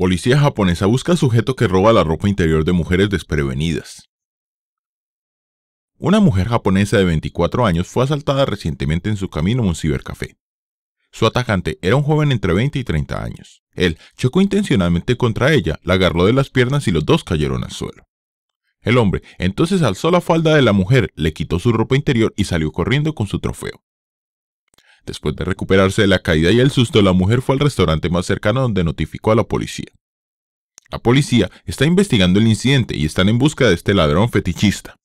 Policía japonesa busca sujeto que roba la ropa interior de mujeres desprevenidas. Una mujer japonesa de 24 años fue asaltada recientemente en su camino a un cibercafé. Su atacante era un joven entre 20 y 30 años. Él chocó intencionalmente contra ella, la agarró de las piernas y los dos cayeron al suelo. El hombre entonces alzó la falda de la mujer, le quitó su ropa interior y salió corriendo con su trofeo. Después de recuperarse de la caída y el susto, la mujer fue al restaurante más cercano donde notificó a la policía. La policía está investigando el incidente y están en busca de este ladrón fetichista.